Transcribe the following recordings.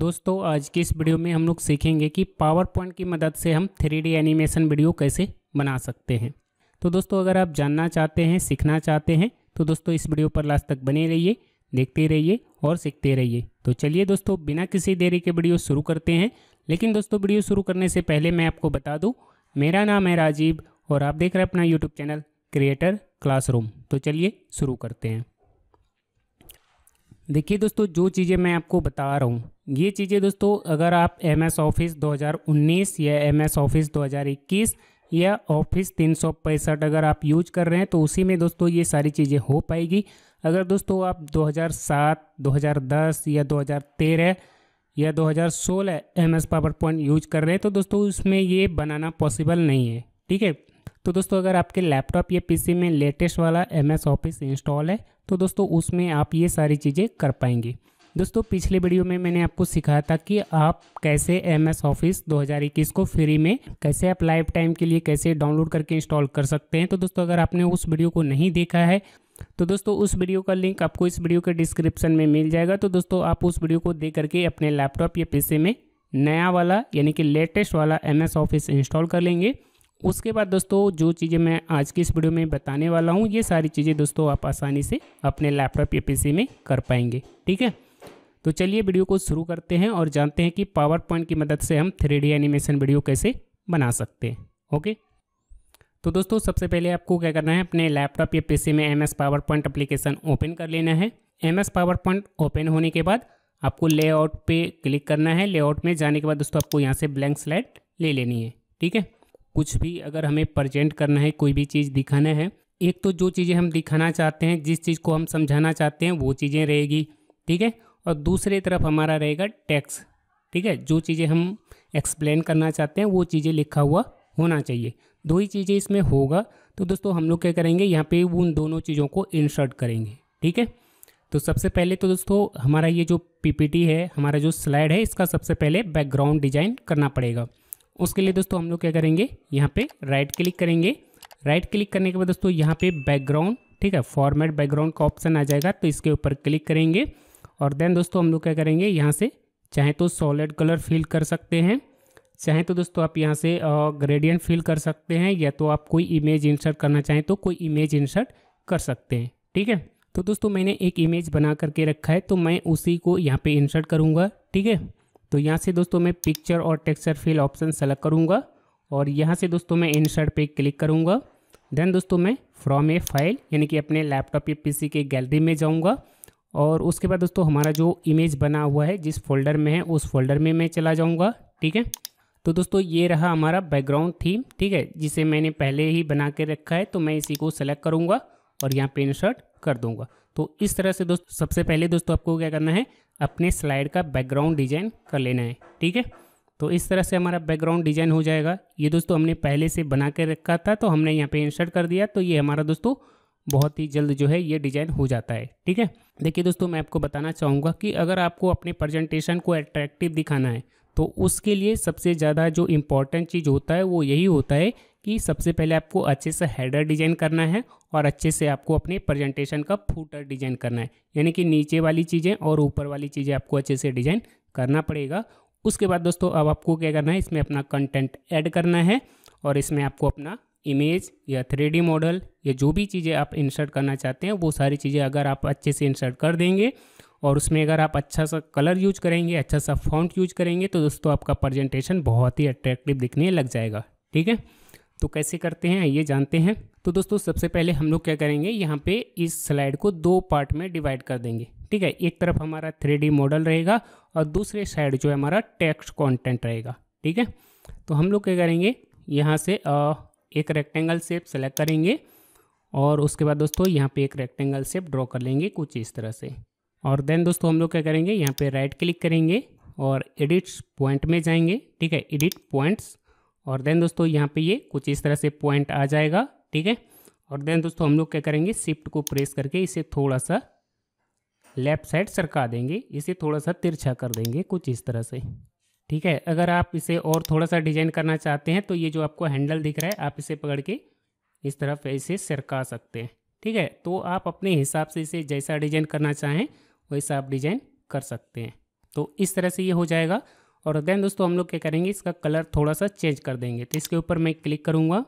दोस्तों आज की इस वीडियो में हम लोग सीखेंगे कि पावर पॉइंट की मदद से हम थ्री एनिमेशन वीडियो कैसे बना सकते हैं तो दोस्तों अगर आप जानना चाहते हैं सीखना चाहते हैं तो दोस्तों इस वीडियो पर लास्ट तक बने रहिए देखते रहिए और सीखते रहिए तो चलिए दोस्तों बिना किसी देरी के वीडियो शुरू करते हैं लेकिन दोस्तों वीडियो शुरू करने से पहले मैं आपको बता दूँ मेरा नाम है राजीव और आप देख रहे हैं अपना यूट्यूब चैनल क्रिएटर क्लास तो चलिए शुरू करते हैं देखिए दोस्तों जो चीज़ें मैं आपको बता रहा हूँ ये चीज़ें दोस्तों अगर आप एम एस ऑफिस 2019 या एम एस ऑफिस 2021 या ऑफिस तीन अगर आप यूज कर रहे हैं तो उसी में दोस्तों ये सारी चीज़ें हो पाएगी अगर दोस्तों आप 2007, 2010 या 2013 या 2016 M S PowerPoint use कर रहे हैं तो दोस्तों उसमें ये बनाना पॉसिबल नहीं है ठीक है तो दोस्तों अगर आपके लैपटॉप या पीसी में लेटेस्ट वाला एम एस ऑफिस इंस्टॉल है तो दोस्तों उसमें आप ये सारी चीज़ें कर पाएंगे दोस्तों पिछले वीडियो में मैंने आपको सिखाया था कि आप कैसे एम एस ऑफिस दो को फ्री में कैसे आप लाइफ टाइम के लिए कैसे डाउनलोड करके इंस्टॉल कर सकते हैं तो दोस्तों अगर आपने उस वीडियो को नहीं देखा है तो दोस्तों उस वीडियो का लिंक आपको इस वीडियो के डिस्क्रिप्शन में मिल जाएगा तो दोस्तों आप उस वीडियो को देख करके अपने लैपटॉप या पीसी में नया वाला यानी कि लेटेस्ट वाला एम एस ऑफिस इंस्टॉल कर लेंगे उसके बाद दोस्तों जो चीज़ें मैं आज की इस वीडियो में बताने वाला हूँ ये सारी चीज़ें दोस्तों आप आसानी से अपने लैपटॉप या पी में कर पाएंगे ठीक है तो चलिए वीडियो को शुरू करते हैं और जानते हैं कि पावर पॉइंट की मदद से हम थ्री एनिमेशन वीडियो कैसे बना सकते हैं ओके तो दोस्तों सबसे पहले आपको क्या करना है अपने लैपटॉप या पीसी में M S PowerPoint application open कर लेना है M S PowerPoint open होने के बाद आपको लेआउट पे क्लिक करना है लेआउट में जाने के बाद दोस्तों आपको यहाँ से ब्लैंक स्लाइड ले लेनी है ठीक है कुछ भी अगर हमें प्रजेंट करना है कोई भी चीज़ दिखाना है एक तो जो चीज़ें हम दिखाना चाहते हैं जिस चीज़ को हम समझाना चाहते हैं वो चीज़ें रहेगी ठीक है और दूसरी तरफ हमारा रहेगा टैक्स ठीक है जो चीज़ें हम एक्सप्लेन करना चाहते हैं वो चीज़ें लिखा हुआ होना चाहिए दो ही चीज़ें इसमें होगा तो दोस्तों हम लोग क्या करेंगे यहाँ पे उन दोनों चीज़ों को इंसर्ट करेंगे ठीक है तो सबसे पहले तो दोस्तों हमारा ये जो पीपीटी है हमारा जो स्लाइड है इसका सबसे पहले बैकग्राउंड डिजाइन करना पड़ेगा उसके लिए दोस्तों हम लोग क्या करेंगे यहाँ पे राइट क्लिक करेंगे राइट क्लिक करने के बाद दोस्तों यहाँ पे बैकग्राउंड ठीक है फॉर्मेट बैकग्राउंड का ऑप्शन आ जाएगा तो इसके ऊपर क्लिक करेंगे और देन दोस्तों हम लोग क्या करेंगे यहाँ से चाहे तो सॉलिड कलर फिल कर सकते हैं चाहे तो दोस्तों आप यहाँ से ग्रेडियंट फिल कर सकते हैं या तो आप कोई इमेज इंसर्ट करना चाहें तो कोई इमेज इंसर्ट कर सकते हैं ठीक है तो दोस्तों मैंने एक इमेज बना करके रखा है तो मैं उसी को यहाँ पे इंसर्ट करूँगा ठीक है तो यहाँ से दोस्तों मैं पिक्चर और टेक्सचर फिल ऑप्शन सेलेक्ट करूँगा और यहाँ से दोस्तों मैं इंसर्ट पे क्लिक करूँगा देन दोस्तों मैं फ्रॉम ए फाइल यानी कि अपने लैपटॉप या पीसी के गैलरी में जाऊँगा और उसके बाद दोस्तों हमारा जो इमेज बना हुआ है जिस फोल्डर में है उस फोल्डर में मैं चला जाऊँगा ठीक है तो दोस्तों ये रहा हमारा बैकग्राउंड थीम ठीक है जिसे मैंने पहले ही बना के रखा है तो मैं इसी को सेलेक्ट करूँगा और यहाँ पे इंसर्ट कर दूंगा तो इस तरह से दोस्तों सबसे पहले दोस्तों आपको क्या करना है अपने स्लाइड का बैकग्राउंड डिजाइन कर लेना है ठीक है तो इस तरह से हमारा बैकग्राउंड डिजाइन हो जाएगा ये दोस्तों हमने पहले से बना के रखा था तो हमने यहाँ पे इंसर्ट कर दिया तो ये हमारा दोस्तों बहुत ही जल्द जो है ये डिजाइन हो जाता है ठीक है देखिए दोस्तों मैं आपको बताना चाहूँगा कि अगर आपको अपने प्रेजेंटेशन को अट्रैक्टिव दिखाना है तो उसके लिए सबसे ज़्यादा जो इम्पॉर्टेंट चीज़ होता है वो यही होता है कि सबसे पहले आपको अच्छे से हेडर डिज़ाइन करना है और अच्छे से आपको अपने प्रेजेंटेशन का फूटर डिज़ाइन करना है यानी कि नीचे वाली चीज़ें और ऊपर वाली चीज़ें आपको अच्छे से डिज़ाइन करना पड़ेगा उसके बाद दोस्तों अब आपको क्या करना है इसमें अपना कंटेंट ऐड करना है और इसमें आपको अपना इमेज या थ्री मॉडल या जो भी चीज़ें आप इंसर्ट करना चाहते हैं वो सारी चीज़ें अगर आप अच्छे से इंसर्ट कर देंगे और उसमें अगर आप अच्छा सा कलर यूज करेंगे अच्छा सा फॉन्ट यूज करेंगे तो दोस्तों आपका प्रेजेंटेशन बहुत ही अट्रैक्टिव दिखने लग जाएगा ठीक है तो कैसे करते हैं ये जानते हैं तो दोस्तों सबसे पहले हम लोग क्या करेंगे यहाँ पे इस स्लाइड को दो पार्ट में डिवाइड कर देंगे ठीक है एक तरफ हमारा थ्री मॉडल रहेगा और दूसरे साइड जो है हमारा टेक्स्ट कॉन्टेंट रहेगा ठीक है तो हम लोग क्या करेंगे यहाँ से आ, एक रेक्टेंगल शेप सेलेक्ट करेंगे और उसके बाद दोस्तों यहाँ पे एक रेक्टेंगल शेप ड्रॉ कर लेंगे कुछ इस तरह से और देन दोस्तों हम लोग क्या करेंगे यहाँ पे राइट क्लिक करेंगे और एडिट पॉइंट में जाएंगे ठीक है एडिट पॉइंट्स और देन दोस्तों यहाँ पे ये कुछ इस तरह से पॉइंट आ जाएगा ठीक है और देन दोस्तों हम लोग क्या करेंगे शिफ्ट को प्रेस करके इसे थोड़ा सा लेफ्ट साइड सरका देंगे इसे थोड़ा सा तिरछा कर देंगे कुछ इस तरह से ठीक है अगर आप इसे और थोड़ा सा डिजाइन करना चाहते हैं तो ये जो आपको हैंडल दिख रहा है आप इसे पकड़ के इस तरफ इसे सरका सकते हैं ठीक है तो आप अपने हिसाब से इसे जैसा डिजाइन करना चाहें वैसा आप डिजाइन कर सकते हैं तो इस तरह से ये हो जाएगा और देन दोस्तों हम लोग क्या करेंगे इसका कलर थोड़ा सा चेंज कर देंगे तो इसके ऊपर मैं क्लिक करूँगा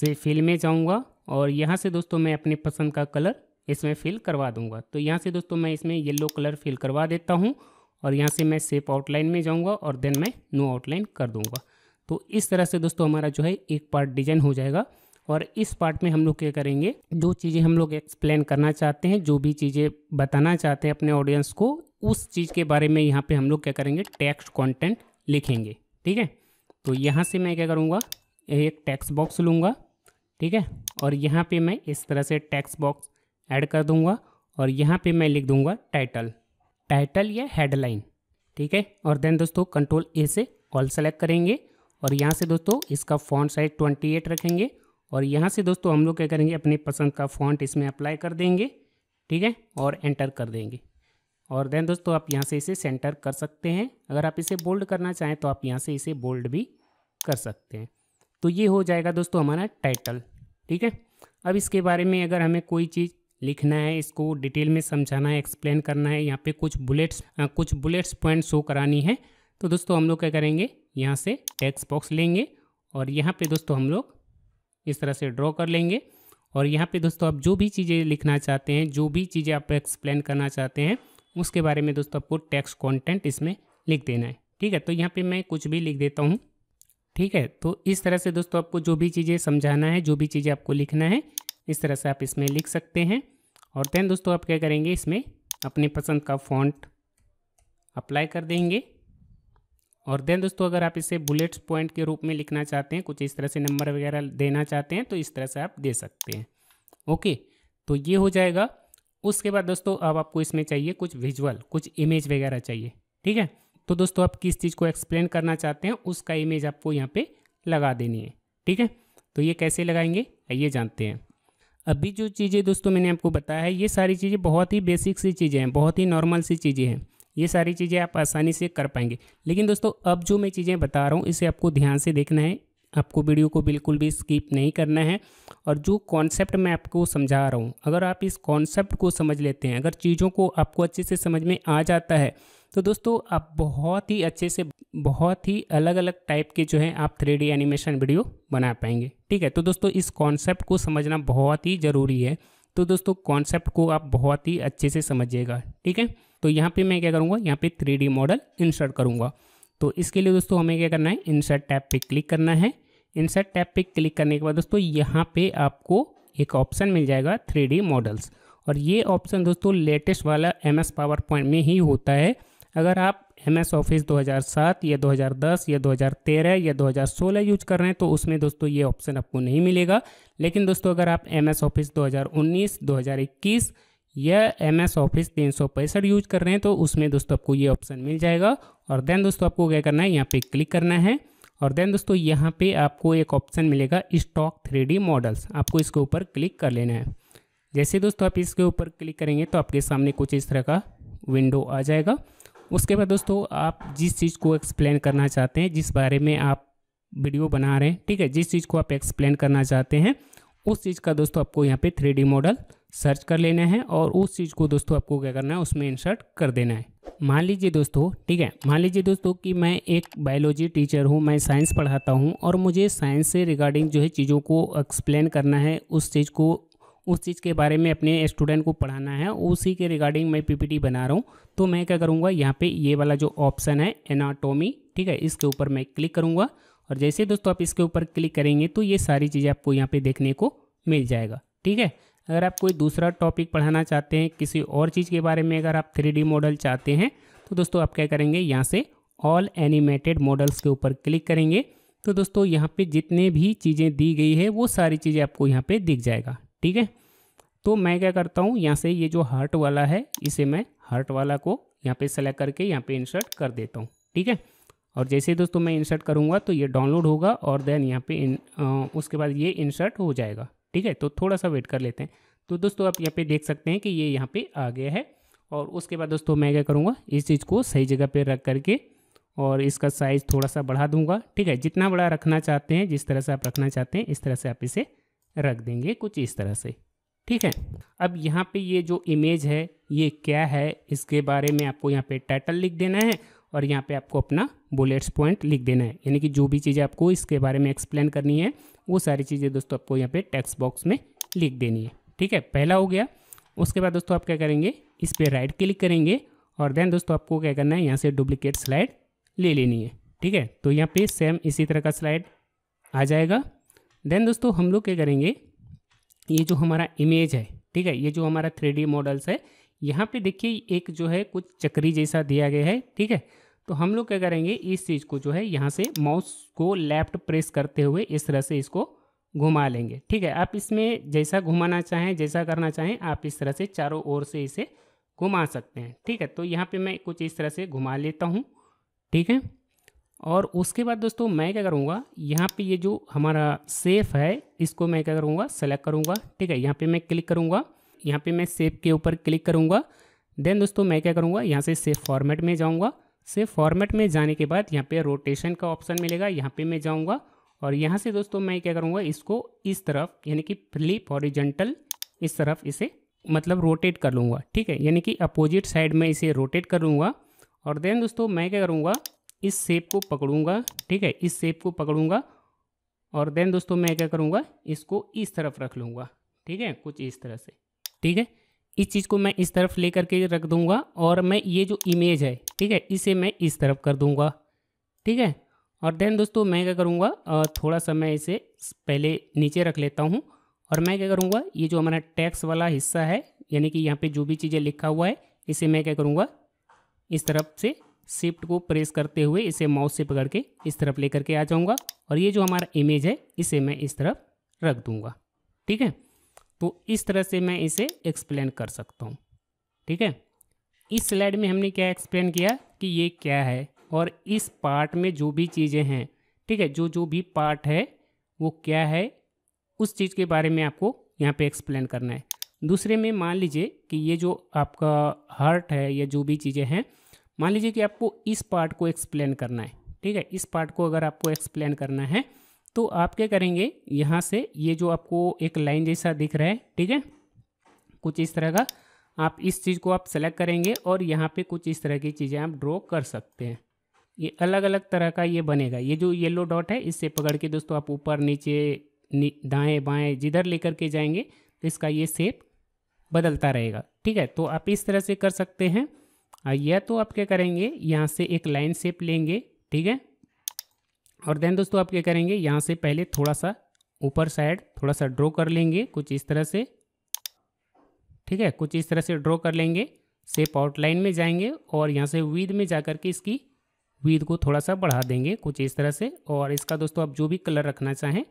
से फिल में जाऊँगा और यहाँ से दोस्तों मैं अपनी पसंद का कलर इसमें फिल करवा दूँगा तो यहाँ से दोस्तों मैं इसमें येलो कलर फिल करवा देता हूँ और यहाँ से मैं सेप आउटलाइन में जाऊँगा और देन मैं नो आउटलाइन कर दूँगा तो इस तरह से दोस्तों हमारा जो है एक पार्ट डिजाइन हो जाएगा और इस पार्ट में हम लोग क्या करेंगे जो चीज़ें हम लोग एक्सप्लेन करना चाहते हैं जो भी चीज़ें बताना चाहते हैं अपने ऑडियंस को उस चीज़ के बारे में यहाँ पे हम लोग क्या करेंगे टेक्स्ट कंटेंट लिखेंगे ठीक है तो यहाँ से मैं क्या करूँगा एक टेक्स्ट बॉक्स लूँगा ठीक है और यहाँ पे मैं इस तरह से टेक्स्ट बॉक्स ऐड कर दूँगा और यहाँ पर मैं लिख दूँगा टाइटल टाइटल या हेडलाइन ठीक है और देन दोस्तों कंट्रोल ए से ऑल सेलेक्ट करेंगे और यहाँ से दोस्तों इसका फॉन्ट साइज 28 रखेंगे और यहाँ से दोस्तों हम लोग क्या करेंगे अपनी पसंद का फॉन्ट इसमें अप्लाई कर देंगे ठीक है और एंटर कर देंगे और देन दोस्तों आप यहाँ से इसे सेंटर कर सकते हैं अगर आप इसे बोल्ड करना चाहें तो आप यहाँ से इसे बोल्ड भी कर सकते हैं तो ये हो जाएगा दोस्तों हमारा टाइटल ठीक है अब इसके बारे में अगर हमें कोई चीज़ लिखना है इसको डिटेल में समझाना है एक्सप्लेन करना है यहाँ पे कुछ बुलेट्स कुछ बुलेट्स पॉइंट शो करानी है तो दोस्तों हम लोग क्या करेंगे यहाँ से टेक्स्ट बॉक्स लेंगे और यहाँ पे दोस्तों हम लोग इस तरह से ड्रॉ कर लेंगे और यहाँ पे दोस्तों आप जो भी चीज़ें लिखना चाहते हैं जो भी चीज़ें आप एक्सप्लेन करना चाहते हैं उसके बारे में दोस्तों आपको टैक्स कॉन्टेंट इसमें लिख देना है ठीक है तो यहाँ पर मैं कुछ भी लिख देता हूँ ठीक है तो इस तरह से दोस्तों आपको जो भी चीज़ें समझाना है जो भी चीज़ें आपको लिखना है इस तरह से आप इसमें लिख सकते हैं और दैन दोस्तों आप क्या करेंगे इसमें अपनी पसंद का फॉन्ट अप्लाई कर देंगे और देन दोस्तों अगर आप इसे बुलेट्स पॉइंट के रूप में लिखना चाहते हैं कुछ इस तरह से नंबर वगैरह देना चाहते हैं तो इस तरह से आप दे सकते हैं ओके तो ये हो जाएगा उसके बाद दोस्तों अब आपको इसमें चाहिए कुछ विजुअल कुछ इमेज वगैरह चाहिए ठीक है तो दोस्तों आप किस चीज़ को एक्सप्लेन करना चाहते हैं उसका इमेज आपको यहाँ पर लगा देनी है ठीक है तो ये कैसे लगाएंगे आइए जानते हैं अभी जो चीज़ें दोस्तों मैंने आपको बताया है ये सारी चीज़ें बहुत ही बेसिक सी चीज़ें हैं बहुत ही नॉर्मल सी चीज़ें हैं ये सारी चीज़ें आप आसानी से कर पाएंगे लेकिन दोस्तों अब जो मैं चीज़ें बता रहा हूँ इसे आपको ध्यान से देखना है आपको वीडियो को बिल्कुल भी स्किप नहीं करना है और जो कॉन्सेप्ट मैं आपको समझा रहा हूँ अगर आप इस कॉन्सेप्ट को समझ लेते हैं अगर चीज़ों को आपको अच्छे से समझ में आ जाता है तो दोस्तों आप बहुत ही अच्छे से बहुत ही अलग अलग टाइप के जो है आप थ्री एनिमेशन वीडियो बना पाएंगे ठीक है तो दोस्तों इस कॉन्सेप्ट को समझना बहुत ही ज़रूरी है तो दोस्तों कॉन्सेप्ट को आप बहुत ही अच्छे से समझिएगा ठीक है तो यहाँ पे मैं क्या करूँगा यहाँ पे थ्री मॉडल इंसर्ट करूँगा तो इसके लिए दोस्तों हमें क्या करना है इंसर्ट टैब पे क्लिक करना है इंसर्ट टैब पे क्लिक करने के बाद दोस्तों यहाँ पे आपको एक ऑप्शन मिल जाएगा थ्री मॉडल्स और ये ऑप्शन दोस्तों लेटेस्ट वाला एम एस पावर पॉइंट में ही होता है अगर आप एम एस ऑफिस 2007 या 2010 या 2013 या 2016 यूज कर रहे हैं तो उसमें दोस्तों ये ऑप्शन आपको नहीं मिलेगा लेकिन दोस्तों अगर आप एम एस ऑफिस 2019 2021 या एम एस ऑफिस तीन यूज कर रहे हैं तो उसमें दोस्तों आपको ये ऑप्शन मिल जाएगा और देन दोस्तों आपको क्या करना है यहाँ पे क्लिक करना है और देन दोस्तों यहाँ पे आपको एक ऑप्शन मिलेगा स्टॉक थ्री मॉडल्स आपको इसके ऊपर क्लिक कर लेना है जैसे दोस्तों आप इसके ऊपर क्लिक करेंगे तो आपके सामने कुछ इस तरह का विंडो आ जाएगा उसके बाद दोस्तों आप जिस चीज़ को एक्सप्लेन करना चाहते हैं जिस बारे में आप वीडियो बना रहे हैं ठीक है जिस चीज़ को आप एक्सप्लेन करना चाहते हैं उस चीज़ का दोस्तों आपको यहाँ पे थ्री मॉडल सर्च कर लेना है और उस चीज़ को दोस्तों आपको क्या करना है उसमें इंसर्ट कर देना है मान लीजिए दोस्तों ठीक है मान लीजिए दोस्तों कि मैं एक बायोलॉजी टीचर हूँ मैं साइंस पढ़ाता हूँ और मुझे साइंस से रिगार्डिंग जो है चीज़ों को एक्सप्लेन करना है उस चीज़ को उस चीज़ के बारे में अपने स्टूडेंट को पढ़ाना है उसी के रिगार्डिंग मैं पीपीटी बना रहा हूँ तो मैं क्या करूँगा यहाँ पे ये वाला जो ऑप्शन है एनाटोमी ठीक है इसके ऊपर मैं क्लिक करूँगा और जैसे दोस्तों आप इसके ऊपर क्लिक करेंगे तो ये सारी चीज़ें आपको यहाँ पर देखने को मिल जाएगा ठीक है अगर आप कोई दूसरा टॉपिक पढ़ाना चाहते हैं किसी और चीज़ के बारे में अगर आप थ्री मॉडल चाहते हैं तो दोस्तों आप क्या करेंगे यहाँ से ऑल एनिमेटेड मॉडल्स के ऊपर क्लिक करेंगे तो दोस्तों यहाँ पे जितने भी चीज़ें दी गई है वो सारी चीज़ें आपको यहाँ पे दिख जाएगा ठीक है तो मैं क्या करता हूँ यहाँ से ये जो हार्ट वाला है इसे मैं हार्ट वाला को यहाँ पे सेलेक्ट करके यहाँ पे इंसर्ट कर देता हूँ ठीक है और जैसे दोस्तों मैं इंसर्ट करूँगा तो ये डाउनलोड होगा और देन यहाँ पे इन, आ, उसके बाद ये इंसर्ट हो जाएगा ठीक है तो थोड़ा सा वेट कर लेते हैं तो दोस्तों आप यहाँ पे देख सकते हैं कि ये यहाँ पे आ गया है और उसके बाद दोस्तों मैं क्या करूँगा इस चीज़ को सही जगह पर रख करके और इसका साइज़ थोड़ा सा बढ़ा दूँगा ठीक है जितना बड़ा रखना चाहते हैं जिस तरह से आप रखना चाहते हैं इस तरह से आप इसे रख देंगे कुछ इस तरह से ठीक है अब यहाँ पे ये जो इमेज है ये क्या है इसके बारे में आपको यहाँ पे टाइटल लिख देना है और यहाँ पे आपको अपना बुलेट्स पॉइंट लिख देना है यानी कि जो भी चीज़ें आपको इसके बारे में एक्सप्लेन करनी है वो सारी चीज़ें दोस्तों आपको यहाँ पे टेक्स्ट बॉक्स में लिख देनी है ठीक है पहला हो गया उसके बाद दोस्तों आप क्या करेंगे इस पर राइट क्लिक करेंगे और देन दोस्तों आपको क्या करना है यहाँ से डुप्लीकेट स्लाइड ले लेनी है ठीक है तो यहाँ पे सेम इसी तरह का स्लाइड आ जाएगा देन दोस्तों हम लोग क्या करेंगे ये जो हमारा इमेज है ठीक है ये जो हमारा थ्री मॉडल्स है यहाँ पे देखिए एक जो है कुछ चक्री जैसा दिया गया है ठीक है तो हम लोग क्या करेंगे इस चीज़ को जो है यहाँ से माउस को लेफ्ट प्रेस करते हुए इस तरह से इसको घुमा लेंगे ठीक है आप इसमें जैसा घुमाना चाहें जैसा करना चाहें आप इस तरह से चारों ओर से इसे घुमा सकते हैं ठीक है तो यहाँ पे मैं कुछ इस तरह से घुमा लेता हूँ ठीक है और उसके बाद दोस्तों मैं क्या करूँगा यहाँ पे ये जो हमारा सेफ है इसको मैं क्या करूँगा सेलेक्ट करूँगा ठीक है यहाँ पे मैं क्लिक करूँगा यहाँ पे मैं सेफ के ऊपर क्लिक करूँगा देन दोस्तों मैं क्या करूँगा यहाँ से सेफ फॉर्मेट में जाऊँगा सेफ फॉर्मेट में जाने के बाद यहाँ पर रोटेशन का ऑप्शन मिलेगा यहाँ पर मैं जाऊँगा और यहाँ से दोस्तों मैं क्या करूँगा इसको इस तरफ यानी कि फ्लिप ऑरिजेंटल इस तरफ इसे मतलब रोटेट कर लूँगा ठीक है यानी कि अपोजिट साइड में इसे रोटेट कर लूँगा और देन दोस्तों मैं क्या करूँगा इस सेप को पकड़ूंगा ठीक है इस सेप को पकड़ूंगा और देन दोस्तों मैं क्या करूँगा इसको इस तरफ रख लूँगा ठीक है कुछ इस तरह से ठीक है इस चीज़ को मैं इस तरफ ले करके रख दूंगा और मैं ये जो इमेज है ठीक है इसे मैं इस तरफ कर दूंगा ठीक है और देन दोस्तों मैं क्या करूँगा थोड़ा सा मैं इसे पहले नीचे रख लेता हूँ और मैं क्या करूँगा ये जो हमारा टैक्स वाला हिस्सा है यानी कि यहाँ पे जो भी चीज़ें लिखा हुआ है इसे मैं क्या करूँगा इस तरफ से शिफ्ट को प्रेस करते हुए इसे माउस से पकड़ के इस तरफ लेकर के आ जाऊँगा और ये जो हमारा इमेज है इसे मैं इस तरफ रख दूँगा ठीक है तो इस तरह से मैं इसे एक्सप्लेन कर सकता हूँ ठीक है इस स्लाइड में हमने क्या एक्सप्लेन किया कि ये क्या है और इस पार्ट में जो भी चीज़ें हैं ठीक है जो जो भी पार्ट है वो क्या है उस चीज़ के बारे में आपको यहाँ पे एक्सप्लेन करना है दूसरे में मान लीजिए कि ये जो आपका हार्ट है या जो भी चीज़ें हैं मान लीजिए कि आपको इस पार्ट को एक्सप्लेन करना है ठीक है इस पार्ट को अगर आपको एक्सप्लेन करना है तो आप क्या करेंगे यहाँ से ये जो आपको एक लाइन जैसा दिख रहा है ठीक है कुछ इस तरह का आप इस चीज़ को आप सेलेक्ट करेंगे और यहाँ पे कुछ इस तरह की चीज़ें आप ड्रॉ कर सकते हैं ये अलग अलग तरह का ये बनेगा ये जो येलो डॉट है इससे पकड़ के दोस्तों आप ऊपर नीचे नी, दाएँ बाएँ जिधर लेकर के जाएंगे तो इसका ये सेप बदलता रहेगा ठीक है तो आप इस तरह से कर सकते हैं हाँ, यह तो आप क्या करेंगे यहाँ से एक लाइन शेप लेंगे ठीक है और देन दोस्तों आप क्या करेंगे यहाँ से पहले थोड़ा सा ऊपर साइड थोड़ा सा ड्रॉ कर लेंगे कुछ इस तरह से ठीक है कुछ इस तरह से ड्रॉ कर लेंगे सेप आउटलाइन में जाएंगे और यहाँ से वीद में जा के इसकी वीद को थोड़ा सा बढ़ा देंगे कुछ इस तरह से और इसका दोस्तों आप जो भी कलर रखना चाहें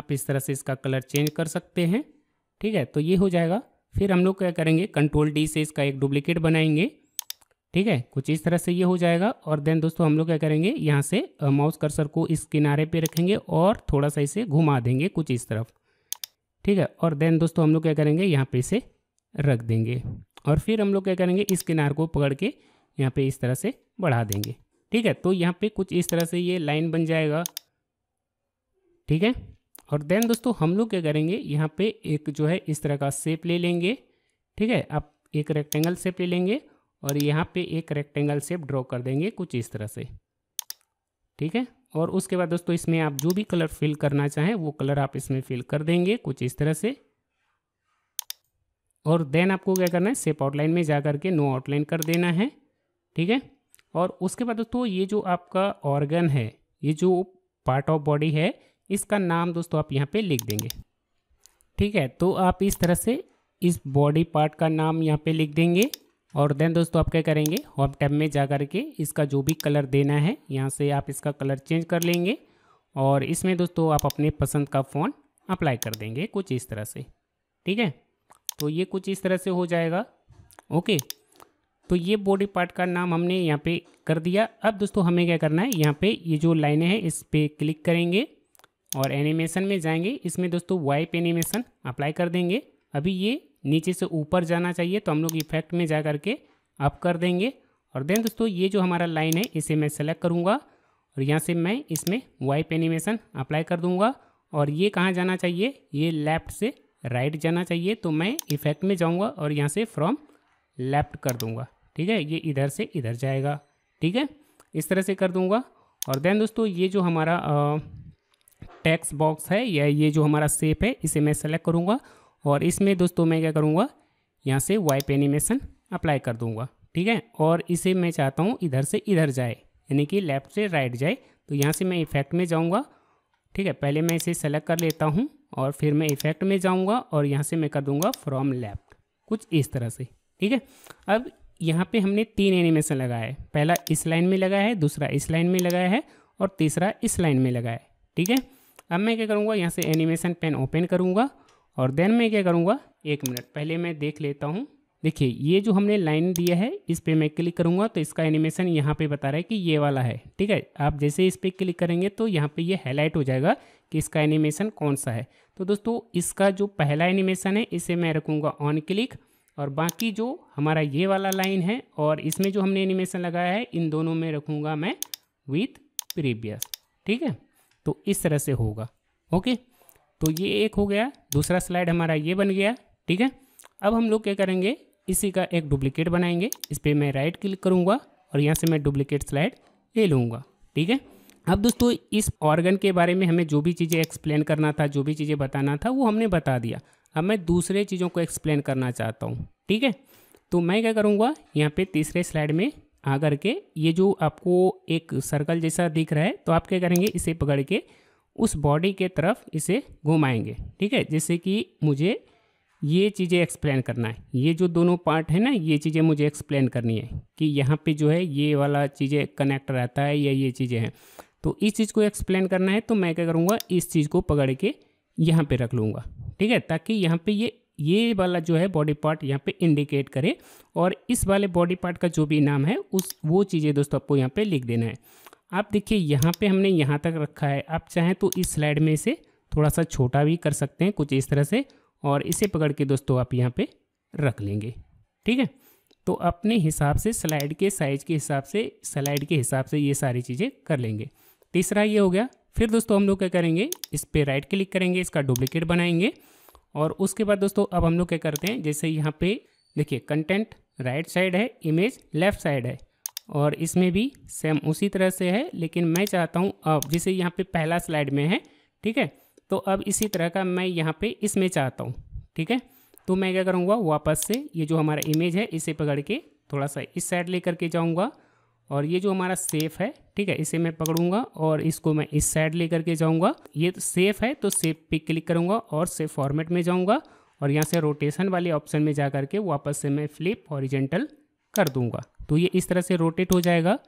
आप इस तरह से इसका कलर चेंज कर सकते हैं ठीक है तो ये हो जाएगा फिर हम लोग क्या करेंगे कंट्रोल डी से इसका एक डुप्लीकेट बनाएंगे ठीक है कुछ इस तरह से ये हो जाएगा और देन दोस्तों हम लोग क्या करेंगे यहाँ से माउस कर्सर को इस किनारे पे रखेंगे और थोड़ा सा इसे घुमा देंगे कुछ इस तरफ ठीक है और देन दोस्तों हम लोग क्या करेंगे यहाँ पे इसे रख देंगे और फिर हम लोग क्या करेंगे इस किनार को पकड़ के यहाँ पे इस तरह से बढ़ा देंगे ठीक है तो यहाँ पे कुछ इस तरह से ये लाइन बन जाएगा ठीक है और देन दोस्तों हम लोग क्या करेंगे यहाँ पे एक जो है इस तरह का सेप ले लेंगे ठीक है आप एक रेक्टेंगल सेप ले लेंगे और यहाँ पे एक रेक्टेंगल शेप ड्रॉ कर देंगे कुछ इस तरह से ठीक है और उसके बाद दोस्तों इसमें आप जो भी कलर फिल करना चाहें वो कलर आप इसमें फिल कर देंगे कुछ इस तरह से और देन आपको क्या करना है सेप आउटलाइन में जा करके नो आउटलाइन कर देना है ठीक है और उसके बाद दोस्तों ये जो आपका ऑर्गन है ये जो पार्ट ऑफ बॉडी है इसका नाम दोस्तों आप यहाँ पे लिख देंगे ठीक है तो आप इस तरह से इस बॉडी पार्ट का नाम यहाँ पे लिख देंगे और देन दोस्तों आप क्या करेंगे होम टैब में जा कर के इसका जो भी कलर देना है यहाँ से आप इसका कलर चेंज कर लेंगे और इसमें दोस्तों आप अपने पसंद का फ़ोन अप्लाई कर देंगे कुछ इस तरह से ठीक है तो ये कुछ इस तरह से हो जाएगा ओके तो ये बॉडी पार्ट का नाम हमने यहाँ पे कर दिया अब दोस्तों हमें क्या करना है यहाँ पे ये जो लाइनें हैं इस पर क्लिक करेंगे और एनिमेशन में जाएंगे इसमें दोस्तों वाइप एनिमेशन अप्लाई कर देंगे अभी ये नीचे से ऊपर जाना चाहिए तो हम लोग इफेक्ट में जा करके अप कर देंगे और देन दोस्तों ये जो हमारा लाइन है इसे मैं सेलेक्ट करूँगा और यहाँ से मैं इसमें वाइप एनिमेशन अप्लाई कर दूँगा और ये कहाँ जाना चाहिए ये लेफ़्ट से राइट जाना चाहिए तो मैं इफेक्ट में जाऊँगा और यहाँ से फ्रॉम लेफ़्ट कर दूँगा ठीक है ये इधर से इधर जाएगा ठीक है इस तरह से कर दूँगा और देन दोस्तों ये जो हमारा टेक्स्ट बॉक्स है या ये जो हमारा सेप है इसे मैं सेलेक्ट करूँगा और इसमें दोस्तों मैं क्या करूँगा यहाँ से वाइप एनिमेशन अप्लाई कर दूँगा ठीक है और इसे मैं चाहता हूँ इधर से इधर जाए यानी कि लेफ़्ट से राइट जाए तो यहाँ से मैं इफेक्ट में जाऊँगा ठीक है पहले मैं इसे सेलेक्ट कर लेता हूँ और फिर मैं इफेक्ट में जाऊँगा और यहाँ से मैं कर दूँगा फ्रॉम लेफ़्ट कुछ इस तरह से ठीक है अब यहाँ पे हमने तीन एनिमेशन लगाया है पहला इस लाइन में लगाया है दूसरा इस लाइन में लगाया है और तीसरा इस लाइन में लगाया है ठीक है अब मैं क्या करूँगा यहाँ से एनिमेशन पेन ओपन करूँगा और देन मैं क्या करूँगा एक मिनट पहले मैं देख लेता हूँ देखिए ये जो हमने लाइन दिया है इस पर मैं क्लिक करूँगा तो इसका एनिमेशन यहाँ पे बता रहा है कि ये वाला है ठीक है आप जैसे इस पर क्लिक करेंगे तो यहाँ पे ये हाईलाइट हो जाएगा कि इसका एनिमेशन कौन सा है तो दोस्तों इसका जो पहला एनिमेशन है इसे मैं रखूँगा ऑन क्लिक और बाकी जो हमारा ये वाला लाइन है और इसमें जो हमने एनिमेशन लगाया है इन दोनों में रखूँगा मैं विथ प्रीवियस ठीक है तो इस तरह से होगा ओके तो ये एक हो गया दूसरा स्लाइड हमारा ये बन गया ठीक है अब हम लोग क्या करेंगे इसी का एक डुप्लीकेट बनाएंगे इस पर मैं राइट क्लिक करूँगा और यहाँ से मैं डुप्लीकेट स्लाइड ले लूँगा ठीक है अब दोस्तों इस ऑर्गन के बारे में हमें जो भी चीज़ें एक्सप्लेन करना था जो भी चीज़ें बताना था वो हमने बता दिया अब मैं दूसरे चीज़ों को एक्सप्लेन करना चाहता हूँ ठीक है तो मैं क्या करूँगा यहाँ पे तीसरे स्लाइड में आ करके ये जो आपको एक सर्कल जैसा दिख रहा है तो आप क्या करेंगे इसे पकड़ के उस बॉडी के तरफ इसे घुमाएंगे ठीक है जैसे कि मुझे ये चीज़ें एक्सप्लेन करना है ये जो दोनों पार्ट है ना ये चीज़ें मुझे एक्सप्लेन करनी है कि यहाँ पे जो है ये वाला चीज़ें कनेक्ट रहता है या ये चीज़ें हैं तो इस चीज़ को एक्सप्लेन करना है तो मैं क्या करूँगा इस चीज़ को पकड़ के यहाँ पे रख लूँगा ठीक है ताकि यहाँ पे ये ये वाला जो है बॉडी पार्ट यहाँ पर इंडिकेट करे और इस वाले बॉडी पार्ट का जो भी नाम है उस वो चीज़ें दोस्तों आपको यहाँ पर लिख देना है आप देखिए यहाँ पे हमने यहाँ तक रखा है आप चाहें तो इस स्लाइड में इसे थोड़ा सा छोटा भी कर सकते हैं कुछ इस तरह से और इसे पकड़ के दोस्तों आप यहाँ पे रख लेंगे ठीक है तो अपने हिसाब से स्लाइड के साइज़ के हिसाब से स्लाइड के हिसाब से ये सारी चीज़ें कर लेंगे तीसरा ये हो गया फिर दोस्तों हम लोग क्या करेंगे इस पर राइट क्लिक करेंगे इसका डुप्लिकेट बनाएंगे और उसके बाद दोस्तों अब हम लोग क्या करते हैं जैसे यहाँ पे देखिए कंटेंट राइट साइड है इमेज लेफ्ट साइड है और इसमें भी सेम उसी तरह से है लेकिन मैं चाहता हूँ अब जैसे यहाँ पे पहला स्लाइड में है ठीक है तो अब इसी तरह का मैं यहाँ पे इसमें चाहता हूँ ठीक है तो मैं क्या करूँगा वापस से ये जो हमारा इमेज है इसे पकड़ के थोड़ा सा इस साइड ले करके जाऊँगा और ये जो हमारा सेफ है ठीक है इसे मैं पकड़ूंगा और इसको मैं इस साइड ले करके जाऊँगा ये तो सेफ है तो सेफ पे क्लिक करूँगा और सेफ फॉर्मेट में जाऊँगा और यहाँ से रोटेशन वाले ऑप्शन में जा करके वापस से मैं फ्लिप ऑरिजेंटल कर दूँगा तो ये इस तरह से रोटेट हो जाएगा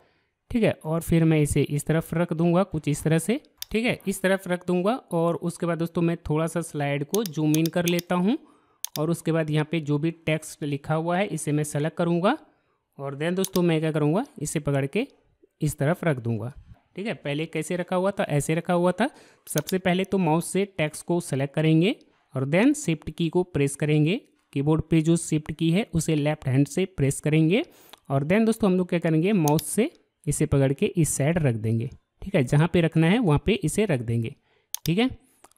ठीक है और फिर मैं इसे इस तरफ रख दूंगा कुछ इस तरह से ठीक है इस तरफ रख दूंगा और उसके बाद दोस्तों मैं थोड़ा सा स्लाइड को जूम इन कर लेता हूँ और उसके बाद यहाँ पे जो भी टेक्स्ट लिखा हुआ है इसे मैं सेलेक्ट करूँगा और देन दोस्तों मैं क्या करूँगा इसे पकड़ के इस तरफ रख दूँगा ठीक है पहले कैसे रखा हुआ था ऐसे रखा हुआ था सबसे पहले तो माउस से टैक्स को सेलेक्ट करेंगे और देन शिफ्ट की को प्रेस करेंगे कीबोर्ड पे जो शिफ्ट की है उसे लेफ्ट हैंड से प्रेस करेंगे और देन दोस्तों हम लोग क्या करेंगे माउस से इसे पकड़ के इस साइड रख देंगे ठीक है जहाँ पे रखना है वहाँ पे इसे रख देंगे ठीक है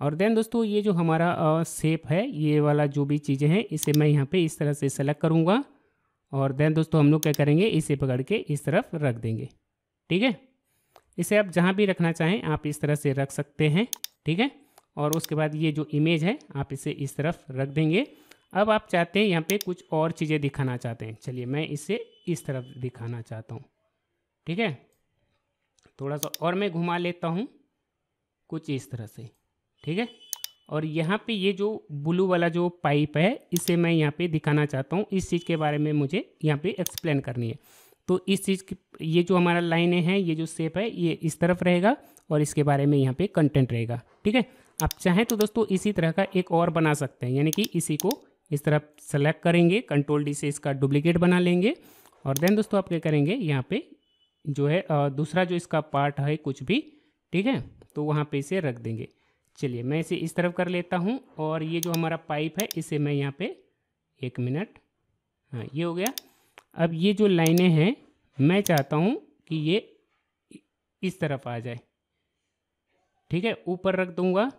और देन दोस्तों ये जो हमारा सेप है ये वाला जो भी चीज़ें हैं इसे मैं यहाँ पे इस तरह से सेलेक्ट करूँगा और देन दोस्तों हम लोग क्या करेंगे इसे पकड़ के इस तरफ रख देंगे ठीक है इसे आप जहाँ भी रखना चाहें आप इस तरह से रख सकते हैं ठीक है और उसके बाद ये जो इमेज है आप इसे इस तरफ रख देंगे अब आप चाहते हैं यहाँ पे कुछ और चीज़ें दिखाना चाहते हैं चलिए मैं इसे इस तरफ दिखाना चाहता हूँ ठीक है थोड़ा सा और मैं घुमा लेता हूँ कुछ इस तरह से ठीक है और यहाँ पे ये जो ब्लू वाला जो पाइप है इसे मैं यहाँ पे दिखाना चाहता हूँ इस चीज़ के बारे में मुझे यहाँ पे एक्सप्लेन करनी है तो इस चीज़ की ये जो हमारा लाइनें हैं ये जो शेप है ये इस तरफ रहेगा और इसके बारे में यहाँ पे कंटेंट रहेगा ठीक है आप चाहें तो दोस्तों इसी तरह का एक और बना सकते हैं यानी कि इसी को इस तरफ सेलेक्ट करेंगे कंट्रोल डी से इसका डुप्लीकेट बना लेंगे और देन दोस्तों आप क्या करेंगे यहाँ पे जो है दूसरा जो इसका पार्ट है कुछ भी ठीक है तो वहाँ पे इसे रख देंगे चलिए मैं इसे इस तरफ कर लेता हूँ और ये जो हमारा पाइप है इसे मैं यहाँ पे एक मिनट हाँ ये हो गया अब ये जो लाइनें हैं मैं चाहता हूँ कि ये इस तरफ आ जाए ठीक है ऊपर रख दूँगा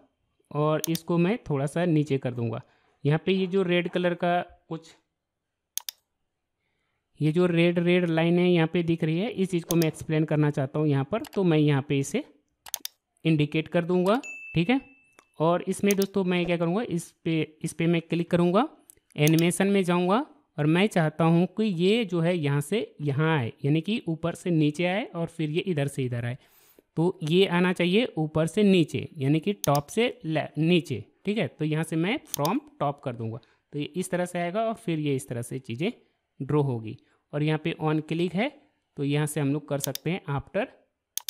और इसको मैं थोड़ा सा नीचे कर दूँगा यहाँ पे ये जो रेड कलर का कुछ ये जो रेड रेड लाइन है यहाँ पे दिख रही है इस चीज़ को मैं एक्सप्लेन करना चाहता हूँ यहाँ पर तो मैं यहाँ पे इसे इंडिकेट कर दूँगा ठीक है और इसमें दोस्तों मैं क्या करूँगा इस पे इस पर मैं क्लिक करूँगा एनिमेशन में जाऊँगा और मैं चाहता हूँ कि ये जो है यहाँ से यहाँ आए यानी कि ऊपर से नीचे आए और फिर ये इधर से इधर आए तो ये आना चाहिए ऊपर से नीचे यानी कि टॉप से नीचे ठीक है तो यहाँ से मैं फ्रॉम टॉप कर दूँगा तो ये इस तरह से आएगा और फिर ये इस तरह से चीज़ें ड्रॉ होगी और यहाँ पे ऑन क्लिक है तो यहाँ से हम लोग कर सकते हैं आफ्टर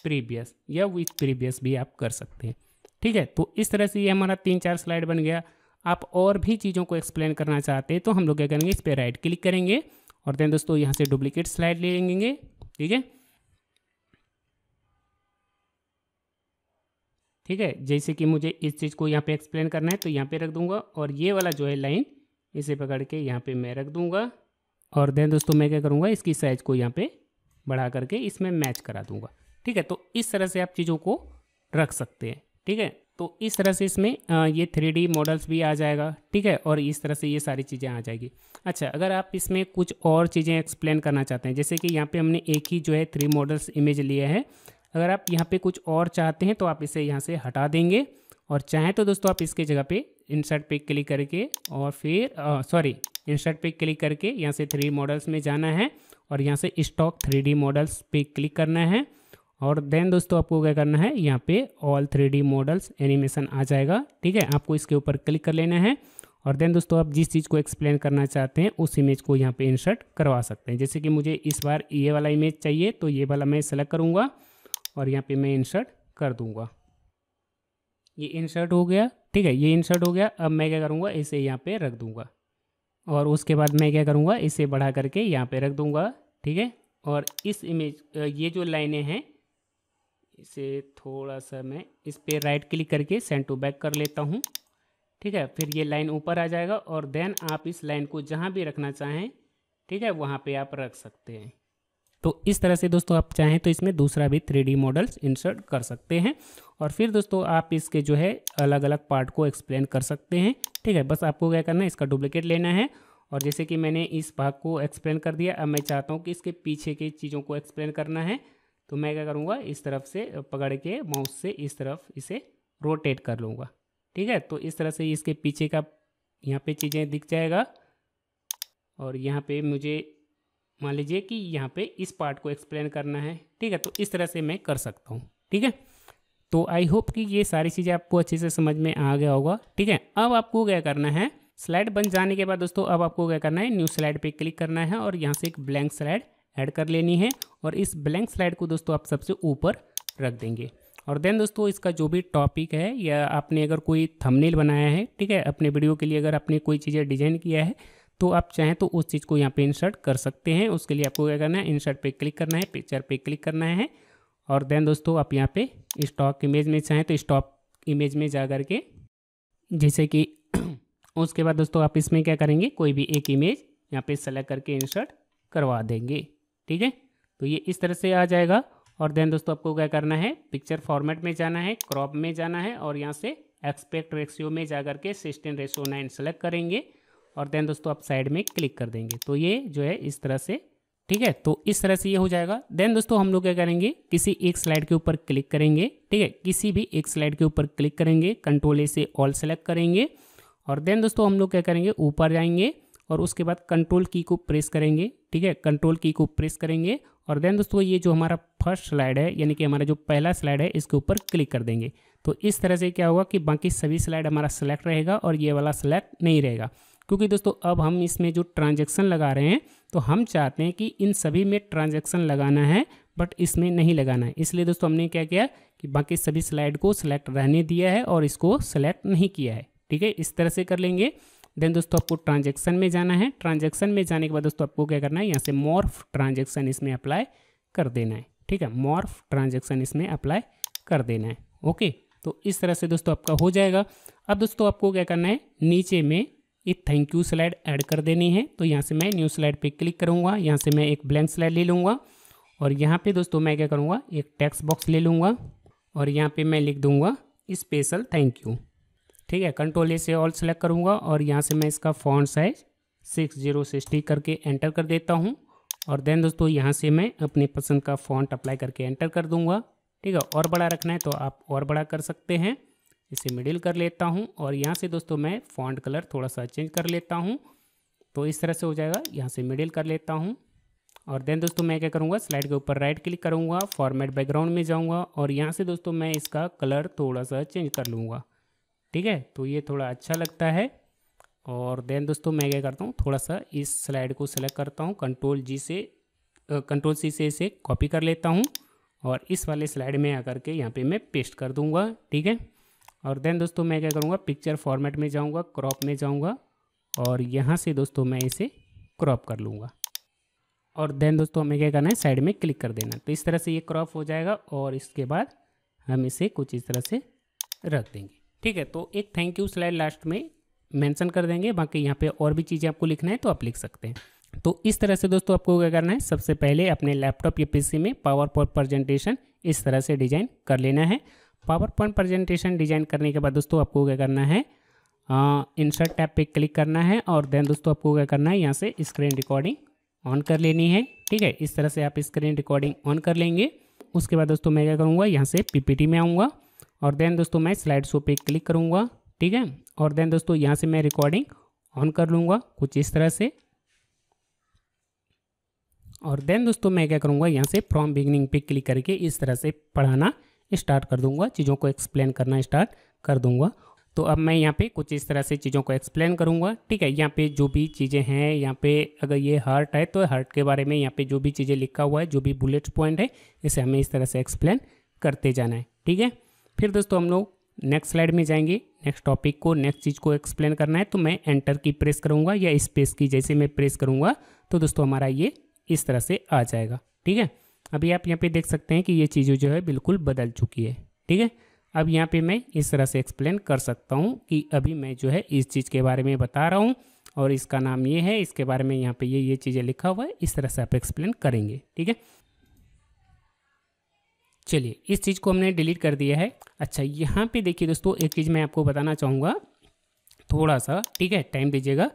प्रीवियस या विथ प्रीवियस भी आप कर सकते हैं ठीक है तो इस तरह से ये हमारा तीन चार स्लाइड बन गया आप और भी चीज़ों को एक्सप्लेन करना चाहते हैं तो हम लोग क्या करेंगे इस पर राइट क्लिक करेंगे और देन दोस्तों यहाँ से डुप्लीकेट स्लाइड ले लेंगे ठीक है ठीक है जैसे कि मुझे इस चीज़ को यहाँ पे एक्सप्लेन करना है तो यहाँ पे रख दूंगा और ये वाला जो है लाइन इसे पकड़ के यहाँ पे मैं रख दूंगा और देन दोस्तों मैं क्या करूँगा इसकी साइज़ को यहाँ पे बढ़ा करके इसमें मैच करा दूंगा ठीक है तो इस तरह से आप चीज़ों को रख सकते हैं ठीक है तो इस तरह से इसमें ये थ्री मॉडल्स भी आ जाएगा ठीक है और इस तरह से ये सारी चीज़ें आ जाएगी अच्छा अगर आप इसमें कुछ और चीज़ें एक्सप्लेन करना चाहते हैं जैसे कि यहाँ पे हमने एक ही जो है थ्री मॉडल्स इमेज लिया है अगर आप यहाँ पे कुछ और चाहते हैं तो आप इसे यहाँ से हटा देंगे और चाहें तो दोस्तों आप इसके जगह पे इंसर्ट पे क्लिक करके और फिर सॉरी इंसर्ट पे क्लिक करके यहाँ से थ्री मॉडल्स में जाना है और यहाँ से स्टॉक थ्री मॉडल्स पे क्लिक करना है और देन दोस्तों आपको क्या करना है यहाँ पे ऑल थ्री मॉडल्स एनिमेशन आ जाएगा ठीक है आपको इसके ऊपर क्लिक कर लेना है और देन दोस्तों आप जिस चीज़ को एक्सप्लेन करना चाहते हैं उस इमेज को यहाँ पे इंसर्ट करवा सकते हैं जैसे कि मुझे इस बार ये वाला इमेज चाहिए तो ये वाला मैं सेलेक्ट करूँगा और यहाँ पे मैं इंसर्ट कर दूँगा ये इंसर्ट हो गया ठीक है ये इंसर्ट हो गया अब मैं क्या करूँगा इसे यहाँ पे रख दूँगा और उसके बाद मैं क्या करूँगा इसे बढ़ा करके यहाँ पे रख दूँगा ठीक है और इस इमेज ये जो लाइनें हैं इसे थोड़ा सा मैं इस पर राइट क्लिक करके सेंड टू बैक कर लेता हूँ ठीक है फिर ये लाइन ऊपर आ जाएगा और देन आप इस लाइन को जहाँ भी रखना चाहें ठीक है वहाँ पर आप रख सकते हैं तो इस तरह से दोस्तों आप चाहें तो इसमें दूसरा भी थ्री मॉडल्स इंसर्ट कर सकते हैं और फिर दोस्तों आप इसके जो है अलग अलग पार्ट को एक्सप्लेन कर सकते हैं ठीक है बस आपको क्या करना है इसका डुप्लीकेट लेना है और जैसे कि मैंने इस भाग को एक्सप्लेन कर दिया अब मैं चाहता हूँ कि इसके पीछे की चीज़ों को एक्सप्लेन करना है तो मैं क्या करूँगा इस तरफ से पकड़ के माउस से इस तरफ इसे रोटेट कर लूँगा ठीक है तो इस तरह से इसके पीछे का यहाँ पे चीज़ें दिख जाएगा और यहाँ पे मुझे मान लीजिए कि यहाँ पे इस पार्ट को एक्सप्लेन करना है ठीक है तो इस तरह से मैं कर सकता हूँ ठीक है तो आई होप कि ये सारी चीज़ें आपको अच्छे से समझ में आ गया होगा ठीक है अब आपको क्या करना है स्लाइड बन जाने के बाद दोस्तों अब आपको क्या करना है न्यू स्लाइड पे क्लिक करना है और यहाँ से एक ब्लैंक स्लाइड ऐड कर लेनी है और इस ब्लैंक स्लाइड को दोस्तों आप सबसे ऊपर रख देंगे और देन दोस्तों इसका जो भी टॉपिक है या आपने अगर कोई थंबनेल बनाया है ठीक है अपने वीडियो के लिए अगर आपने कोई चीज़ें डिजाइन किया है तो आप चाहें तो उस चीज़ को यहाँ पे इंसर्ट कर सकते हैं उसके लिए आपको क्या करना है इंसर्ट पे क्लिक करना है पिक्चर पे क्लिक करना है और देन दोस्तों आप यहाँ पे स्टॉक इमेज में चाहें तो स्टॉक इमेज में जा कर के जैसे कि उसके बाद दोस्तों आप इसमें क्या करेंगे कोई भी एक इमेज यहाँ पे सेलेक्ट करके इंसर्ट करवा देंगे ठीक है तो ये इस तरह से आ जाएगा और देन दोस्तों आपको क्या करना है पिक्चर फॉर्मेट में जाना है क्रॉप में जाना है और यहाँ से एक्सपेक्ट रेशियो में जा करके सिक्सटीन रेशियो नाइन सेलेक्ट करेंगे और देन दोस्तों आप साइड में क्लिक कर देंगे तो ये जो है इस तरह से ठीक है तो इस तरह से ये हो जाएगा देन दोस्तों हम लोग क्या करेंगे किसी एक स्लाइड के ऊपर क्लिक करेंगे ठीक है किसी भी एक स्लाइड के ऊपर क्लिक करेंगे कंट्रोल ए से ऑल सेलेक्ट करेंगे और देन दोस्तों हम लोग क्या करेंगे ऊपर जाएंगे और उसके बाद कंट्रोल की को प्रेस करेंगे ठीक है कंट्रोल की को प्रेस करेंगे और देन दोस्तों ये जो हमारा फर्स्ट स्लाइड है यानी कि हमारा जो पहला स्लाइड है इसके ऊपर क्लिक कर देंगे तो इस तरह से क्या होगा कि बाकी सभी स्लाइड हमारा सेलेक्ट रहेगा और ये वाला सेलेक्ट नहीं रहेगा क्योंकि दोस्तों अब हम इसमें जो ट्रांजेक्शन लगा रहे हैं तो हम चाहते हैं कि इन सभी में ट्रांजेक्शन लगाना है बट इसमें नहीं लगाना है इसलिए दोस्तों हमने क्या किया कि बाकी सभी स्लाइड को सिलेक्ट रहने दिया है और इसको सिलेक्ट नहीं किया है ठीक है इस तरह से कर लेंगे देन दोस्तों आपको ट्रांजेक्शन में जाना है ट्रांजेक्शन में जाने के बाद दोस्तों आपको क्या करना है यहाँ से मॉर्फ ट्रांजेक्शन इसमें अप्लाई कर देना है ठीक है मॉर्फ ट्रांजेक्शन इसमें अप्लाई कर देना है ओके तो इस तरह से दोस्तों आपका हो जाएगा अब दोस्तों आपको क्या करना है नीचे में एक थैंक यू स्लाइड ऐड कर देनी है तो यहाँ से मैं न्यू स्लाइड पे क्लिक करूँगा यहाँ से मैं एक ब्लैंक स्लाइड ले लूँगा और यहाँ पे दोस्तों मैं क्या करूँगा एक टेक्स्ट बॉक्स ले लूँगा और यहाँ पे मैं लिख दूँगा स्पेशल थैंक यू ठीक है कंट्रोल ए से ऑल सेलेक्ट करूँगा और यहाँ से मैं इसका font size six zero sixty करके एंटर कर देता हूँ और देन दोस्तों यहाँ से मैं अपने पसंद का फॉन्ट अप्लाई करके एंटर कर दूँगा ठीक है और बड़ा रखना है तो आप और बड़ा कर सकते हैं इसे मिडिल कर लेता हूँ और यहाँ से दोस्तों मैं फॉन्ट कलर थोड़ा सा चेंज कर लेता हूँ तो इस तरह से हो जाएगा यहाँ से मिडिल कर लेता हूँ और देन दोस्तों मैं क्या करूँगा स्लाइड के ऊपर राइट क्लिक करूँगा फॉर्मेट बैकग्राउंड में जाऊँगा और यहाँ से दोस्तों मैं इसका कलर थोड़ा सा चेंज कर लूँगा ठीक है तो ये थोड़ा अच्छा लगता है और देन दोस्तों मैं क्या करता हूँ थोड़ा सा इस स्लाइड को सेलेक्ट करता हूँ कंट्रोल जी से कंट्रोल सी से इसे कॉपी कर लेता हूँ और इस वाले स्लाइड में आकर के यहाँ पे मैं पेस्ट कर दूँगा ठीक है और देन दोस्तों मैं क्या करूँगा पिक्चर फॉर्मेट में जाऊँगा क्रॉप में जाऊँगा और यहाँ से दोस्तों मैं इसे क्रॉप कर लूँगा और देन दोस्तों हमें क्या करना है साइड में क्लिक कर देना तो इस तरह से ये क्रॉप हो जाएगा और इसके बाद हम इसे कुछ इस तरह से रख देंगे ठीक है तो एक थैंक यू स्लाइड लास्ट में मेंशन कर देंगे बाकी यहाँ पे और भी चीज़ें आपको लिखना है तो आप लिख सकते हैं तो इस तरह से दोस्तों आपको क्या करना है सबसे पहले अपने लैपटॉप या पी में पावर पॉइंट प्रजेंटेशन इस तरह से डिजाइन कर लेना है पावर पॉइंट प्रेजेंटेशन डिजाइन करने के बाद दोस्तों आपको क्या करना है इंसर्ट टैप पे क्लिक करना है और देन दोस्तों आपको क्या करना है यहाँ से स्क्रीन रिकॉर्डिंग ऑन कर लेनी है ठीक है इस तरह से आप स्क्रीन रिकॉर्डिंग ऑन कर लेंगे उसके बाद दोस्तों मैं क्या करूँगा यहाँ से पीपीटी में आऊँगा और देन दोस्तों मैं स्लाइड शो पर क्लिक करूँगा ठीक है और देन दोस्तों यहाँ से मैं रिकॉर्डिंग ऑन कर लूँगा कुछ इस तरह से और देन दोस्तों मैं क्या करूँगा यहाँ से फ्रॉम बिगनिंग पे क्लिक करके इस तरह से पढ़ाना स्टार्ट कर दूंगा चीज़ों को एक्सप्लेन करना स्टार्ट कर दूंगा तो अब मैं यहाँ पे कुछ इस तरह से चीज़ों को एक्सप्लेन करूँगा ठीक है यहाँ पे जो भी चीज़ें हैं यहाँ पे अगर ये हार्ट है तो हार्ट के बारे में यहाँ पे जो भी चीज़ें लिखा हुआ है जो भी बुलेट पॉइंट है इसे हमें इस तरह से एक्सप्लेन करते जाना है ठीक है फिर दोस्तों हम लोग नेक्स्ट स्लाइड में जाएंगे नेक्स्ट टॉपिक को नेक्स्ट चीज़ को एक्सप्लेन करना है तो मैं एंटर की प्रेस करूँगा या स्पेस की जैसे मैं प्रेस करूँगा तो दोस्तों हमारा ये इस तरह से आ जाएगा ठीक है अभी आप यहाँ पे देख सकते हैं कि ये चीज़ें जो है बिल्कुल बदल चुकी है ठीक है अब यहाँ पे मैं इस तरह से एक्सप्लेन कर सकता हूँ कि अभी मैं जो है इस चीज़ के बारे में बता रहा हूँ और इसका नाम ये है इसके बारे में यहाँ पे ये ये चीज़ें लिखा हुआ है इस तरह से आप एक्सप्लेन करेंगे ठीक है चलिए इस चीज़ को हमने डिलीट कर दिया है अच्छा यहाँ पर देखिए दोस्तों एक चीज़ मैं आपको बताना चाहूँगा थोड़ा सा ठीक है टाइम दीजिएगा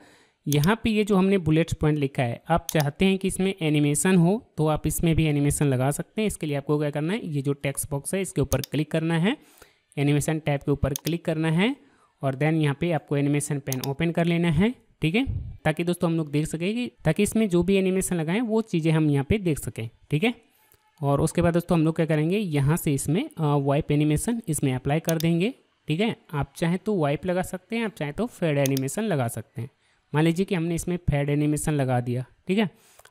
यहाँ पे ये जो हमने बुलेट्स पॉइंट लिखा है आप चाहते हैं कि इसमें एनिमेशन हो तो आप इसमें भी एनिमेशन लगा सकते हैं इसके लिए आपको क्या करना है ये जो टेक्स्ट बॉक्स है इसके ऊपर क्लिक करना है एनिमेशन टैब के ऊपर क्लिक करना है और देन यहाँ पे आपको एनिमेशन पेन ओपन कर लेना है ठीक है ताकि दोस्तों हम लोग देख सकें कि ताकि इसमें जो भी एनिमेशन लगाएं वो चीज़ें हम यहाँ पर देख सकें ठीक है और उसके बाद दोस्तों हम लोग क्या करेंगे यहाँ से इसमें वाइप एनिमेशन इसमें अप्लाई कर देंगे ठीक है आप चाहें तो वाइप लगा सकते हैं आप चाहें तो फेड एनिमेशन लगा सकते हैं मान लीजिए कि हमने इसमें फेड एनिमेशन लगा दिया ठीक है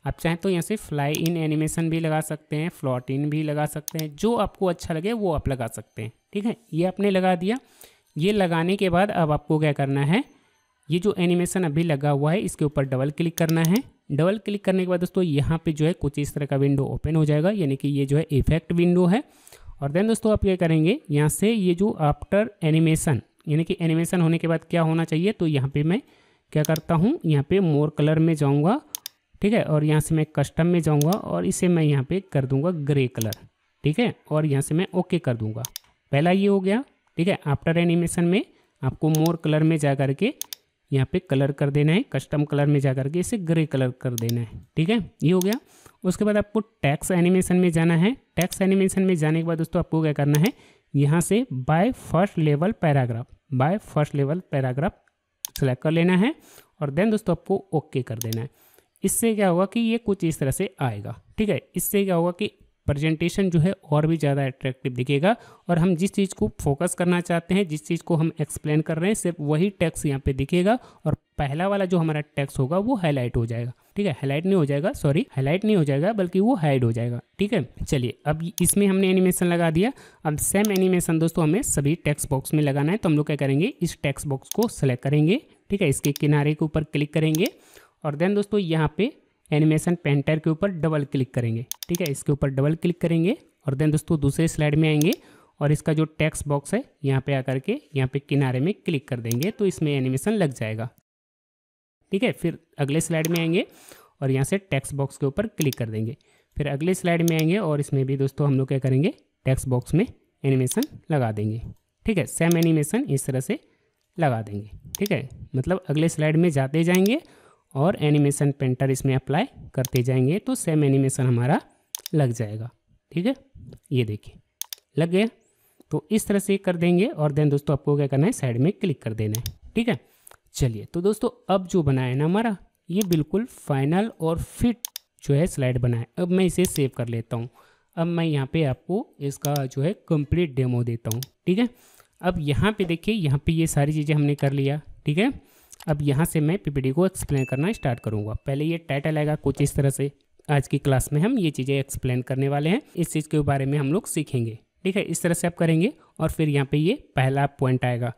आप चाहें तो यहाँ से फ्लाई इन एनिमेशन भी लगा सकते हैं फ्लॉट इन भी लगा सकते हैं जो आपको अच्छा लगे वो आप लगा सकते हैं ठीक है ये आपने लगा दिया ये लगाने के बाद अब आपको क्या करना है ये जो एनिमेशन अभी लगा हुआ है इसके ऊपर डबल क्लिक करना है डबल क्लिक करने के बाद दोस्तों यहाँ पे जो है कुछ इस तरह का विंडो ओपन हो जाएगा यानी कि ये जो है इफेक्ट विंडो है और देन दोस्तों आप क्या करेंगे यहाँ से ये जो आफ्टर एनिमेशन यानी कि एनिमेशन होने के बाद क्या होना चाहिए तो यहाँ पे मैं क्या करता हूँ यहाँ पे मोर कलर में जाऊँगा ठीक है और यहाँ से मैं कस्टम में जाऊँगा और इसे मैं यहाँ पे कर दूँगा ग्रे कलर ठीक है और यहाँ से मैं ओके कर दूँगा पहला ये हो गया ठीक है आफ्टर एनिमेशन में आपको मोर कलर में जा करके यहाँ पे कलर कर देना है कस्टम कलर में जा करके इसे ग्रे कलर कर देना है ठीक है ये हो गया उसके बाद आपको टैक्स एनिमेशन में जाना है टैक्स एनिमेशन में जाने के बाद दोस्तों आपको क्या करना है यहाँ से by first level paragraph by first level paragraph select कर लेना है और देन दोस्तों आपको ओके कर देना है इससे क्या होगा कि ये कुछ इस तरह से आएगा ठीक है इससे क्या होगा कि प्रेजेंटेशन जो है और भी ज़्यादा अट्रैक्टिव दिखेगा और हम जिस चीज़ को फोकस करना चाहते हैं जिस चीज़ को हम एक्सप्लेन कर रहे हैं सिर्फ वही टैक्स यहाँ पे दिखेगा और पहला वाला जो हमारा टैक्स होगा वो हाईलाइट हो जाएगा ठीक है हाईलाइट नहीं हो जाएगा सॉरी हाईलाइट नहीं हो जाएगा बल्कि वो हाइड हो जाएगा ठीक है चलिए अब इसमें हमने एनिमेशन लगा दिया अब सेम एनिमेशन दोस्तों हमें सभी टैक्स बॉक्स में लगाना है तो हम लोग क्या करेंगे इस टैक्स बॉक्स को सेलेक्ट करेंगे ठीक है इसके किनारे के ऊपर क्लिक करेंगे और देन दोस्तों यहाँ पर एनिमेशन पेंटर के ऊपर डबल क्लिक करेंगे ठीक है इसके ऊपर डबल क्लिक करेंगे और देन दोस्तों दूसरे स्लाइड में आएंगे और इसका जो टेक्स्ट बॉक्स है यहाँ पे आकर के यहाँ पे किनारे में क्लिक कर देंगे तो इसमें एनिमेशन लग जाएगा ठीक है फिर अगले स्लाइड में आएंगे और यहाँ से टेक्स्ट बॉक्स के ऊपर क्लिक कर देंगे फिर अगले स्लाइड में आएंगे और इसमें भी दोस्तों हम लोग क्या करेंगे टैक्स बॉक्स में एनिमेशन लगा देंगे ठीक है सेम एनिमेशन इस तरह से लगा देंगे ठीक है मतलब अगले स्लाइड में जाते जाएंगे और एनिमेशन पेंटर इसमें अप्लाई करते जाएंगे तो सेम एनिमेशन हमारा लग जाएगा ठीक है ये देखिए लग गया तो इस तरह से कर देंगे और देन दोस्तों आपको क्या करना है साइड में क्लिक कर देना है ठीक है चलिए तो दोस्तों अब जो बना है ना हमारा ये बिल्कुल फाइनल और फिट जो है स्लाइड बना है अब मैं इसे सेव कर लेता हूँ अब मैं यहाँ पे आपको इसका जो है कंप्लीट डेमो देता हूँ ठीक है अब यहाँ पे देखिए यहाँ पे ये सारी चीज़ें हमने कर लिया ठीक है अब यहाँ से मैं पीपीटी को एक्सप्लेन करना स्टार्ट करूँगा पहले ये टाइटल आएगा कुछ इस तरह से आज की क्लास में हम ये चीज़ें एक्सप्लेन करने वाले हैं इस चीज़ के बारे में हम लोग सीखेंगे ठीक है इस तरह से आप करेंगे और फिर यहाँ पे ये पहला पॉइंट आएगा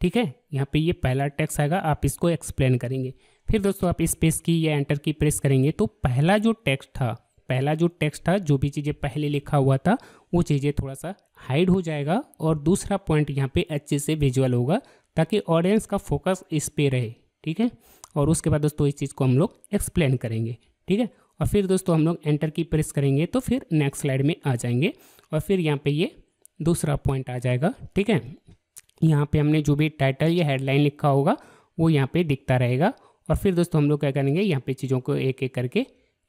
ठीक है यहाँ पे ये पहला टैक्स आएगा आप इसको एक्सप्लेन करेंगे फिर दोस्तों आप स्पेस की या एंटर की प्रेस करेंगे तो पहला जो टेक्स्ट था पहला जो टेक्स्ट था जो भी चीज़ें पहले लिखा हुआ था वो चीज़ें थोड़ा सा हाइड हो जाएगा और दूसरा पॉइंट यहाँ पे अच्छे से विजुअल होगा ताकि ऑडियंस का फोकस इस पे रहे ठीक है और उसके बाद दोस्तों इस चीज़ को हम लोग एक्सप्लेन करेंगे ठीक है और फिर दोस्तों हम लोग एंटर की प्रेस करेंगे तो फिर नेक्स्ट स्लाइड में आ जाएंगे और फिर यहाँ पे ये दूसरा पॉइंट आ जाएगा ठीक है यहाँ पे हमने जो भी टाइटल या हेडलाइन लिखा होगा वो यहाँ पे दिखता रहेगा और फिर दोस्तों हम लोग क्या करेंगे यहाँ पे चीज़ों को एक एक करके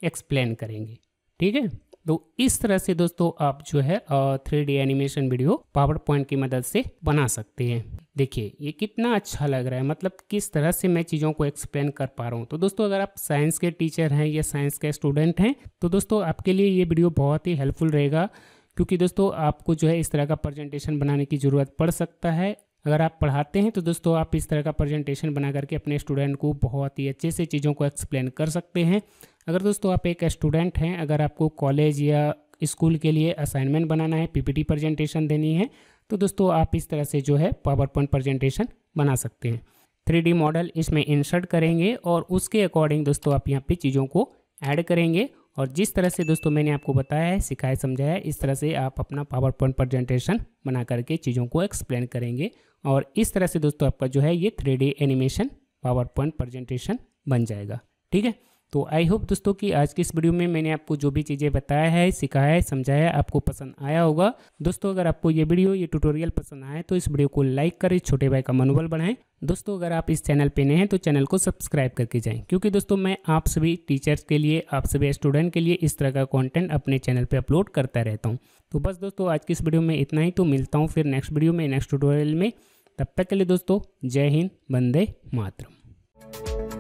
एक्सप्लेन करेंगे ठीक है तो इस तरह से दोस्तों आप जो है three D animation video power point की मदद से बना सकते हैं देखिए ये कितना अच्छा लग रहा है मतलब किस तरह से मैं चीज़ों को एक्सप्लेन कर पा रहा हूँ तो दोस्तों अगर आप साइंस के टीचर हैं या साइंस के स्टूडेंट हैं तो दोस्तों आपके लिए ये वीडियो बहुत ही हेल्पफुल रहेगा क्योंकि दोस्तों आपको जो है इस तरह का प्रेजेंटेशन बनाने की ज़रूरत पड़ सकता है अगर आप पढ़ाते हैं तो दोस्तों आप इस तरह का प्रेजेंटेशन बना करके अपने स्टूडेंट को बहुत ही अच्छे से चीज़ों को एक्सप्लेन कर सकते हैं अगर दोस्तों आप एक स्टूडेंट हैं अगर आपको कॉलेज या स्कूल के लिए असाइनमेंट बनाना है पीपीटी प्रेजेंटेशन देनी है तो दोस्तों आप इस तरह से जो है पावर पॉइंट प्रेजेंटेशन बना सकते हैं थ्री मॉडल इसमें इंसर्ट करेंगे और उसके अकॉर्डिंग दोस्तों आप यहाँ पर चीज़ों को ऐड करेंगे और जिस तरह से दोस्तों मैंने आपको बताया है सिखाया समझाया है इस तरह से आप अपना पावर पॉइंट प्रजेंटेशन बना करके चीज़ों को एक्सप्लेन करेंगे और इस तरह से दोस्तों आपका जो है ये three animation power point presentation बन जाएगा ठीक है तो आई होप दोस्तों कि आज की इस वीडियो में मैंने आपको जो भी चीज़ें बताया है सिखाया है समझाया आपको पसंद आया होगा दोस्तों अगर आपको ये वीडियो ये ट्यूटोरियल पसंद आए तो इस वीडियो को लाइक करें छोटे भाई का मनोबल बढ़ाएं दोस्तों अगर आप इस चैनल पे नए हैं तो चैनल को सब्सक्राइब करके जाएं क्योंकि दोस्तों मैं आप सभी टीचर्स के लिए आप सभी स्टूडेंट के लिए इस तरह का कॉन्टेंट अपने चैनल पर अपलोड करता रहता हूँ तो बस दोस्तों आज की इस वीडियो में इतना ही तो मिलता हूँ फिर नेक्स्ट वीडियो में नेक्स्ट ट्यूटोरियल में तब तक के लिए दोस्तों जय हिंद बंदे मातरम